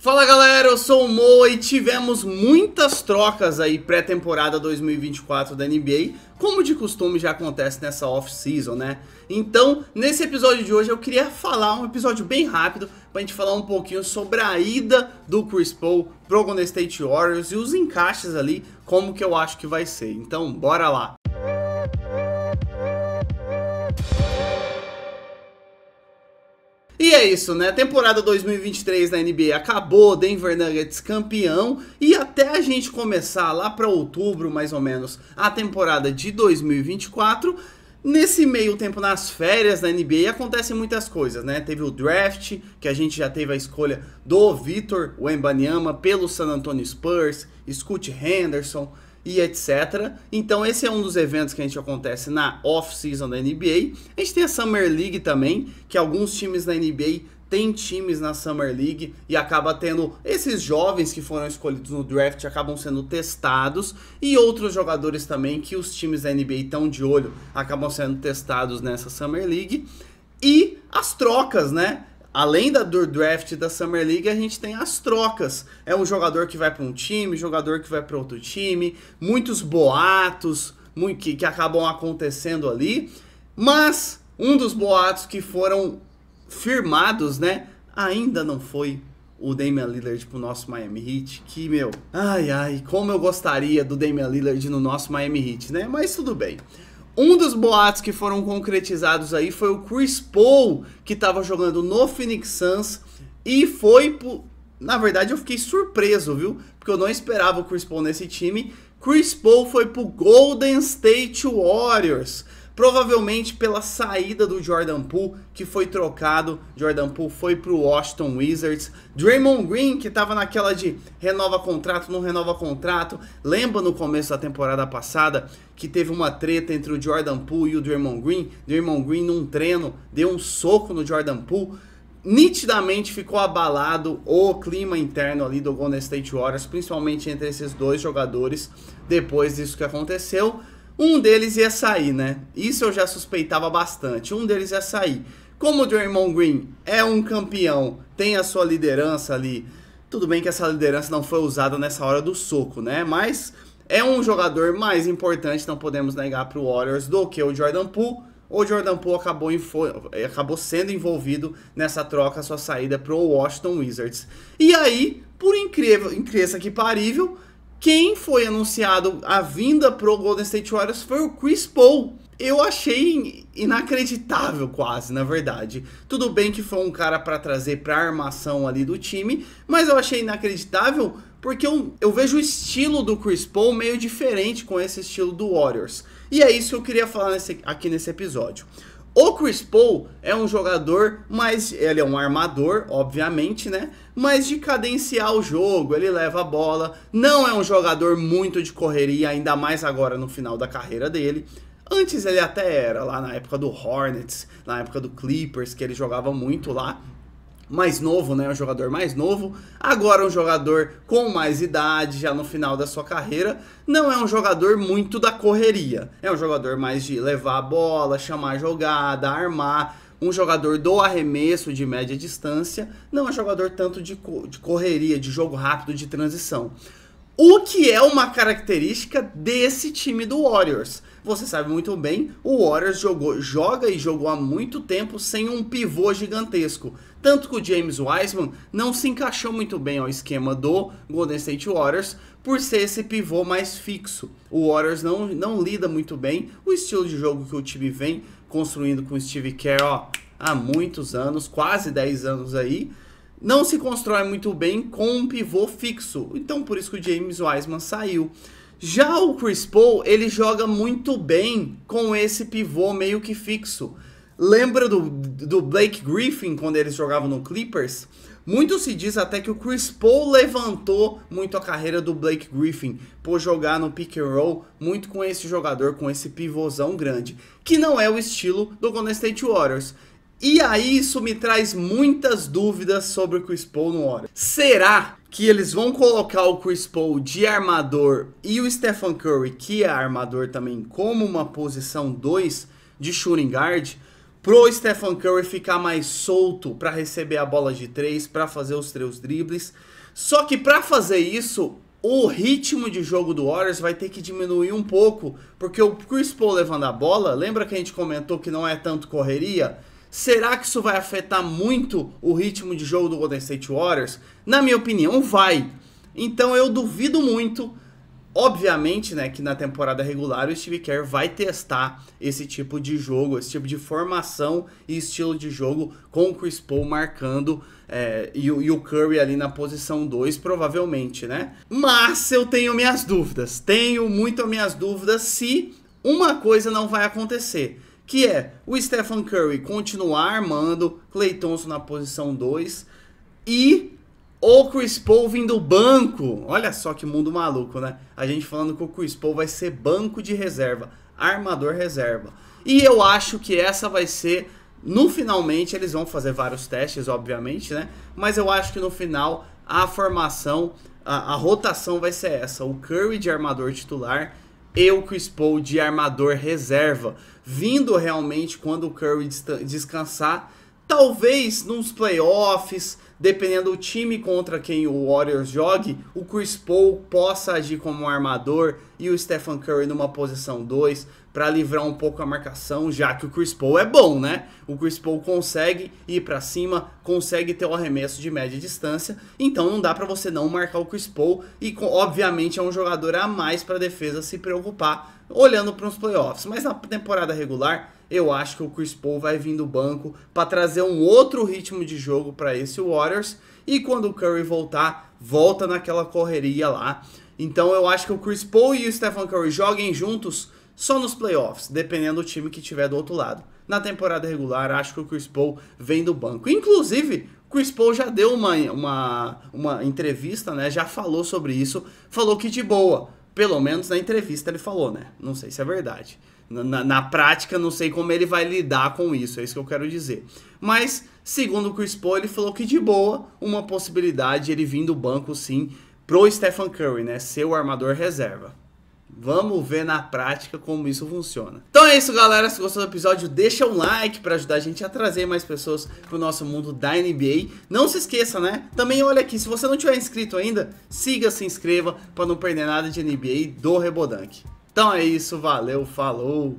Fala galera, eu sou o Moa e tivemos muitas trocas aí pré-temporada 2024 da NBA, como de costume já acontece nessa off-season, né? Então, nesse episódio de hoje eu queria falar um episódio bem rápido pra gente falar um pouquinho sobre a ida do Chris Paul pro Golden State Warriors e os encaixes ali, como que eu acho que vai ser. Então, bora lá. é isso, né? A temporada 2023 da NBA acabou, Denver Nuggets campeão e até a gente começar lá para outubro, mais ou menos, a temporada de 2024, Nesse meio tempo, nas férias da NBA, acontecem muitas coisas, né? Teve o draft, que a gente já teve a escolha do Vitor Wembanyama pelo San Antonio Spurs, Scoot Henderson, e etc. Então esse é um dos eventos que a gente acontece na off-season da NBA. A gente tem a Summer League também, que alguns times da NBA têm times na Summer League e acaba tendo esses jovens que foram escolhidos no draft acabam sendo testados e outros jogadores também que os times da NBA estão de olho acabam sendo testados nessa Summer League e as trocas, né? Além da, do draft da Summer League, a gente tem as trocas. É um jogador que vai para um time, jogador que vai para outro time, muitos boatos muito, que, que acabam acontecendo ali. Mas um dos boatos que foram firmados, né, ainda não foi o Damian Lillard pro nosso Miami Heat, que, meu, ai, ai, como eu gostaria do Damian Lillard no nosso Miami Heat, né? Mas tudo bem. Um dos boatos que foram concretizados aí foi o Chris Paul, que estava jogando no Phoenix Suns e foi pro... Na verdade, eu fiquei surpreso, viu? Porque eu não esperava o Chris Paul nesse time. Chris Paul foi pro Golden State Warriors. Provavelmente pela saída do Jordan Poole, que foi trocado. Jordan Poole foi para o Washington Wizards. Draymond Green, que estava naquela de renova contrato, não renova contrato. Lembra no começo da temporada passada que teve uma treta entre o Jordan Poole e o Draymond Green? Draymond Green, num treino, deu um soco no Jordan Poole nitidamente ficou abalado o clima interno ali do Golden State Warriors, principalmente entre esses dois jogadores, depois disso que aconteceu. Um deles ia sair, né? Isso eu já suspeitava bastante. Um deles ia sair. Como o Draymond Green é um campeão, tem a sua liderança ali. Tudo bem que essa liderança não foi usada nessa hora do soco, né? Mas é um jogador mais importante, não podemos negar para o Warriors do que o Jordan Poole. O Jordan Poole acabou, eh, acabou sendo envolvido nessa troca, sua saída para o Washington Wizards. E aí, por incrível, incrível que parível, quem foi anunciado a vinda pro Golden State Warriors foi o Chris Paul. Eu achei inacreditável quase, na verdade. Tudo bem que foi um cara para trazer para armação ali do time, mas eu achei inacreditável porque eu, eu vejo o estilo do Chris Paul meio diferente com esse estilo do Warriors. E é isso que eu queria falar nesse, aqui nesse episódio. O Chris Paul é um jogador mais. Ele é um armador, obviamente, né? Mas de cadenciar o jogo, ele leva a bola. Não é um jogador muito de correria, ainda mais agora no final da carreira dele. Antes ele até era, lá na época do Hornets, na época do Clippers, que ele jogava muito lá mais novo, né? Um jogador mais novo. Agora um jogador com mais idade, já no final da sua carreira. Não é um jogador muito da correria. É um jogador mais de levar a bola, chamar a jogada, armar. Um jogador do arremesso de média distância. Não é um jogador tanto de, co de correria, de jogo rápido, de transição. O que é uma característica desse time do Warriors. Você sabe muito bem, o Warriors jogou, joga e jogou há muito tempo sem um pivô gigantesco. Tanto que o James Wiseman não se encaixou muito bem ao esquema do Golden State Warriors por ser esse pivô mais fixo. O Warriors não, não lida muito bem o estilo de jogo que o time vem construindo com o Steve Kerr ó, há muitos anos, quase 10 anos aí. Não se constrói muito bem com um pivô fixo. Então por isso que o James Wiseman saiu. Já o Chris Paul, ele joga muito bem com esse pivô meio que fixo lembra do, do Blake Griffin quando eles jogavam no Clippers? Muito se diz até que o Chris Paul levantou muito a carreira do Blake Griffin por jogar no pick and roll muito com esse jogador, com esse pivôzão grande, que não é o estilo do Golden State Warriors. E aí isso me traz muitas dúvidas sobre o Chris Paul no Warriors. Será que eles vão colocar o Chris Paul de armador e o Stephen Curry, que é armador também, como uma posição 2 de shooting guard? pro Stephen Curry ficar mais solto para receber a bola de três, para fazer os três dribles. Só que para fazer isso, o ritmo de jogo do Warriors vai ter que diminuir um pouco, porque o Chris Paul levando a bola, lembra que a gente comentou que não é tanto correria? Será que isso vai afetar muito o ritmo de jogo do Golden State Warriors? Na minha opinião, vai. Então eu duvido muito Obviamente, né, que na temporada regular o Steve Kerr vai testar esse tipo de jogo, esse tipo de formação e estilo de jogo com o Chris Paul marcando é, e, e, o Curry ali na posição 2, provavelmente, né? Mas eu tenho minhas dúvidas, tenho muito minhas dúvidas se uma coisa não vai acontecer, que é o Stephen Curry continuar armando Clay Thompson na posição 2 e ou Chris Paul vindo banco. Olha só que mundo maluco, né? A gente falando que o Chris Paul vai ser banco de reserva, armador reserva. E eu acho que essa vai ser no finalmente eles vão fazer vários testes, obviamente, né? Mas eu acho que no final a formação, a, a rotação vai ser essa: o Curry de armador titular e o Chris Paul de armador reserva, vindo realmente quando o Curry descansar, talvez nos playoffs, dependendo do time contra quem o Warriors jogue, o Chris Paul possa agir como um armador e o Stephen Curry numa posição 2 para livrar um pouco a marcação, já que o Chris Paul é bom, né? O Chris Paul consegue ir para cima, consegue ter o arremesso de média distância, então não dá para você não marcar o Chris Paul e obviamente é um jogador a mais para defesa se preocupar olhando para os playoffs, mas na temporada regular eu acho que o Chris Paul vai vir do banco para trazer um outro ritmo de jogo para esse Warriors. E quando o Curry voltar, volta naquela correria lá. Então eu acho que o Chris Paul e o Stephen Curry joguem juntos só nos playoffs, dependendo do time que tiver do outro lado. Na temporada regular, acho que o Chris Paul vem do banco. Inclusive, Chris Paul já deu uma, uma, uma entrevista, né? Já falou sobre isso. Falou que de boa. Pelo menos na entrevista ele falou, né? Não sei se é verdade. Na, na, prática, não sei como ele vai lidar com isso, é isso que eu quero dizer. Mas, segundo o Chris Paul, ele falou que de boa, uma possibilidade ele vir do banco sim pro Stephen Curry, né? Seu armador reserva. Vamos ver na prática como isso funciona. Então é isso, galera. Se gostou do episódio, deixa um like para ajudar a gente a trazer mais pessoas pro nosso mundo da NBA. Não se esqueça, né? Também olha aqui, se você não tiver inscrito ainda, siga, se inscreva para não perder nada de NBA do Rebodank. Então é isso, valeu, falou!